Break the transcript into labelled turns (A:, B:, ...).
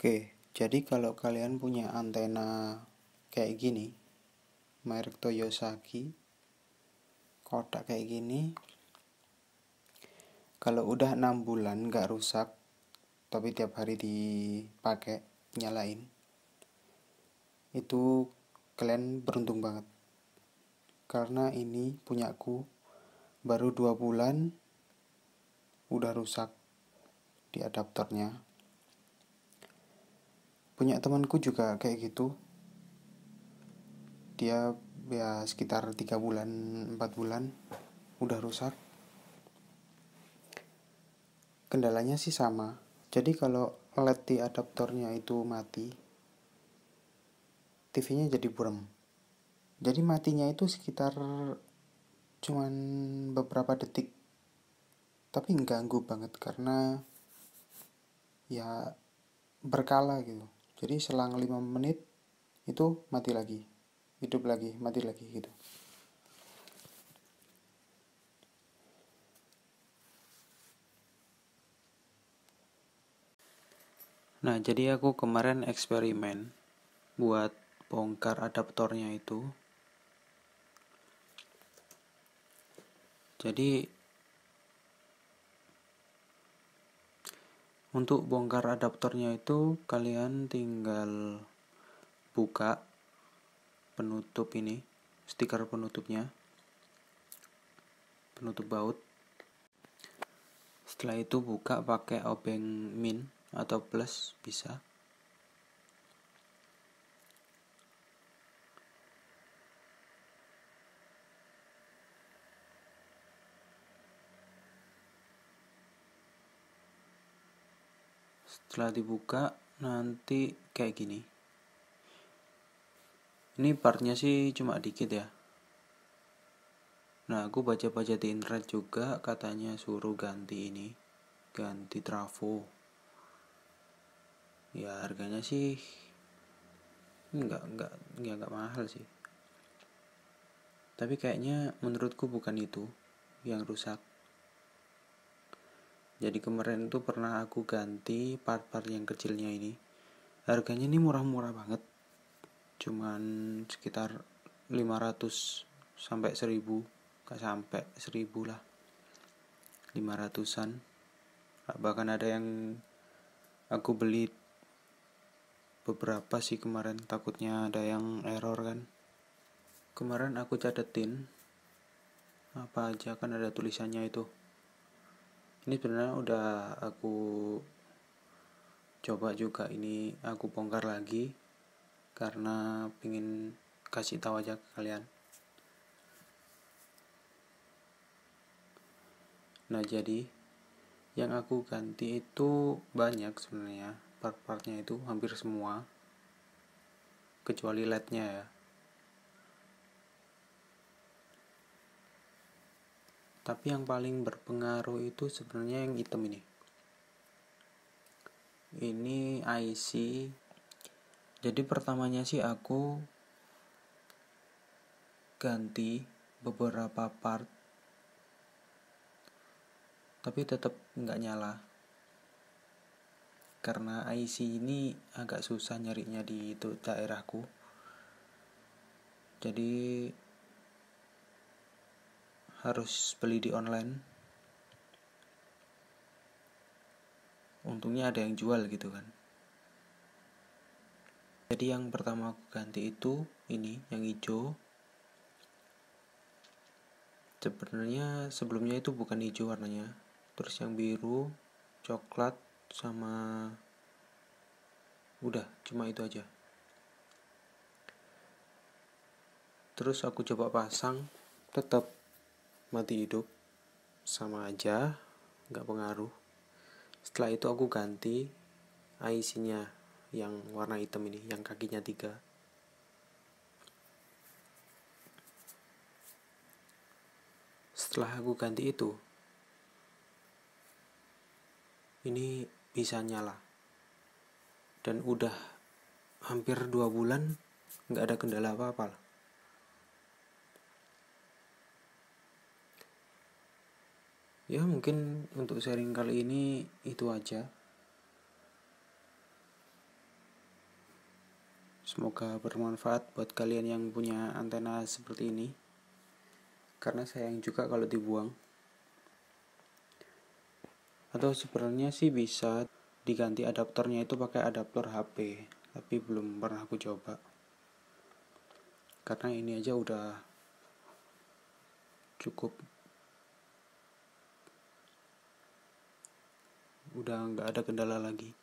A: Oke, jadi kalau kalian punya antena kayak gini, merek Toyosaki, kotak kayak gini, kalau udah enam bulan nggak rusak, tapi tiap hari dipakai, nyalain, itu kalian beruntung banget. Karena ini punyaku baru dua bulan udah rusak di adaptornya punya temanku juga kayak gitu dia ya sekitar tiga bulan empat bulan udah rusak kendalanya sih sama jadi kalau LED di adaptornya itu mati TV-nya jadi buram jadi matinya itu sekitar cuman beberapa detik tapi ganggu banget karena ya berkala gitu jadi selang 5 menit itu mati lagi, hidup lagi, mati lagi gitu.
B: Nah, jadi aku kemarin eksperimen buat bongkar adaptornya itu. Jadi Untuk bongkar adaptornya itu kalian tinggal buka penutup ini, stiker penutupnya. Penutup baut. Setelah itu buka pakai obeng min atau plus bisa. setelah dibuka nanti kayak gini ini partnya sih cuma dikit ya nah aku baca-baca di internet juga katanya suruh ganti ini ganti trafo ya harganya sih nggak nggak nggak ya nggak mahal sih tapi kayaknya menurutku bukan itu yang rusak jadi kemarin tuh pernah aku ganti part-part yang kecilnya ini harganya ini murah-murah banget cuman sekitar 500 sampai 1000 gak sampai 1000 lah 500an bahkan ada yang aku beli beberapa sih kemarin takutnya ada yang error kan kemarin aku catetin apa aja kan ada tulisannya itu ini sebenarnya udah aku coba juga ini aku bongkar lagi karena pingin kasih tahu aja ke kalian nah jadi yang aku ganti itu banyak sebenarnya part-partnya itu hampir semua kecuali lednya ya tapi yang paling berpengaruh itu sebenarnya yang hitam ini ini IC jadi pertamanya sih aku ganti beberapa part tapi tetap nggak nyala karena IC ini agak susah nyarinya di itu daerahku jadi harus beli di online untungnya ada yang jual gitu kan jadi yang pertama aku ganti itu ini yang hijau sebenarnya sebelumnya itu bukan hijau warnanya terus yang biru coklat sama udah cuma itu aja terus aku coba pasang tetap mati hidup sama aja nggak pengaruh setelah itu aku ganti IC-nya yang warna hitam ini yang kakinya tiga setelah aku ganti itu ini bisa nyala dan udah hampir dua bulan nggak ada kendala apa-apa lah ya mungkin untuk sharing kali ini itu aja semoga bermanfaat buat kalian yang punya antena seperti ini karena sayang juga kalau dibuang atau sebenarnya sih bisa diganti adaptornya itu pakai adaptor HP tapi belum pernah aku coba karena ini aja udah cukup udah nggak ada kendala lagi